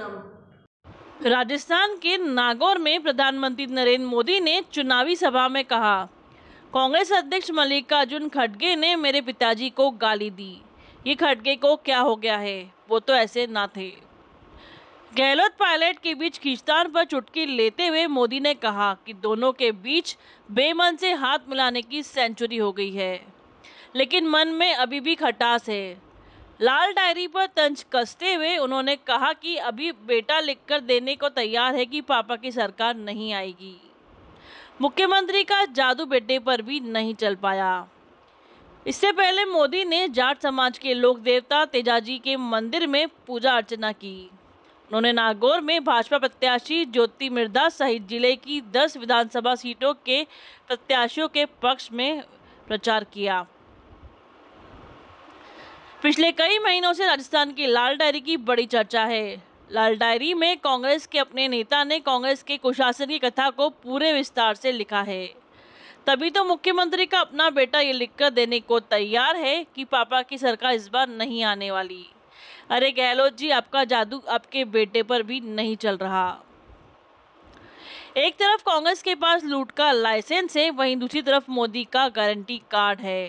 सनम राजस्थान के नागौर में प्रधानमंत्री नरेंद्र मोदी ने चुनावी सभा में कहा कांग्रेस अध्यक्ष मल्लिकार्जुन खड़गे ने मेरे पिताजी को गाली दी ये खड़गे को क्या हो गया है वो तो ऐसे ना थे गहलोत पायलट के बीच खींचतान पर चुटकी लेते हुए मोदी ने कहा कि दोनों के बीच बेमन से हाथ मिलाने की सेंचुरी हो गई है लेकिन मन में अभी भी खटास है लाल डायरी पर तंज कसते हुए उन्होंने कहा कि अभी बेटा लिखकर देने को तैयार है कि पापा की सरकार नहीं आएगी मुख्यमंत्री का जादू बेटे पर भी नहीं चल पाया इससे पहले मोदी ने जाट समाज के लोक देवता तेजाजी के मंदिर में पूजा अर्चना की उन्होंने नागौर में भाजपा प्रत्याशी ज्योति मिर्धा सहित जिले की 10 विधानसभा सीटों के प्रत्याशियों के पक्ष में प्रचार किया पिछले कई महीनों से राजस्थान की लाल डायरी की बड़ी चर्चा है लाल डायरी में कांग्रेस के अपने नेता ने कांग्रेस के कुशासन की कथा को पूरे विस्तार से लिखा है तभी तो मुख्यमंत्री का अपना बेटा ये लिखकर देने को तैयार है कि पापा की सरकार इस बार नहीं आने वाली अरे गहलोत जी आपका जादू आपके बेटे पर भी नहीं चल रहा एक तरफ कांग्रेस के पास लूट का लाइसेंस है वहीं दूसरी तरफ मोदी का गारंटी कार्ड है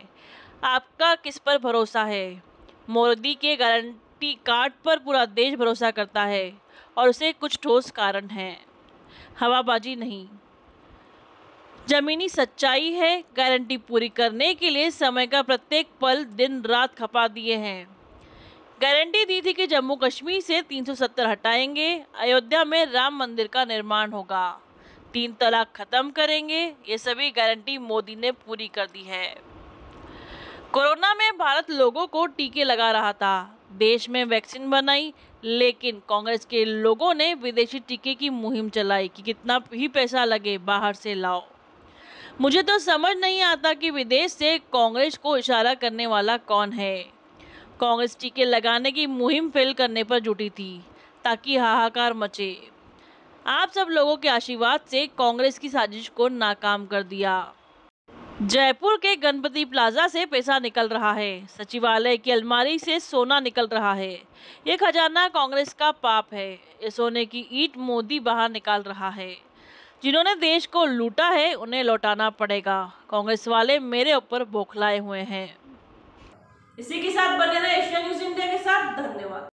आपका किस पर भरोसा है मोदी के गारंटी कार्ड पर पूरा देश भरोसा करता है और उसे कुछ ठोस कारण हैं हवाबाजी नहीं जमीनी सच्चाई है गारंटी पूरी करने के लिए समय का प्रत्येक पल दिन रात खपा दिए हैं गारंटी दी थी कि जम्मू कश्मीर से 370 हटाएंगे अयोध्या में राम मंदिर का निर्माण होगा तीन तलाक खत्म करेंगे ये सभी गारंटी मोदी ने पूरी कर दी है कोरोना में भारत लोगों को टीके लगा रहा था देश में वैक्सीन बनाई लेकिन कांग्रेस के लोगों ने विदेशी टीके की मुहिम चलाई कि कितना ही पैसा लगे बाहर से लाओ मुझे तो समझ नहीं आता कि विदेश से कांग्रेस को इशारा करने वाला कौन है कांग्रेस टीके लगाने की मुहिम फेल करने पर जुटी थी ताकि हाहाकार मचे आप सब लोगों के आशीर्वाद से कांग्रेस की साजिश को नाकाम कर दिया जयपुर के गणपति प्लाजा से पैसा निकल रहा है सचिवालय की अलमारी से सोना निकल रहा है ये खजाना कांग्रेस का पाप है ये सोने की ईट मोदी बाहर निकाल रहा है जिन्होंने देश को लूटा है उन्हें लौटाना पड़ेगा कांग्रेस वाले मेरे ऊपर बौखलाए हुए हैं इसी के साथ बने रहे एशिया न्यूज इंडिया के साथ धन्यवाद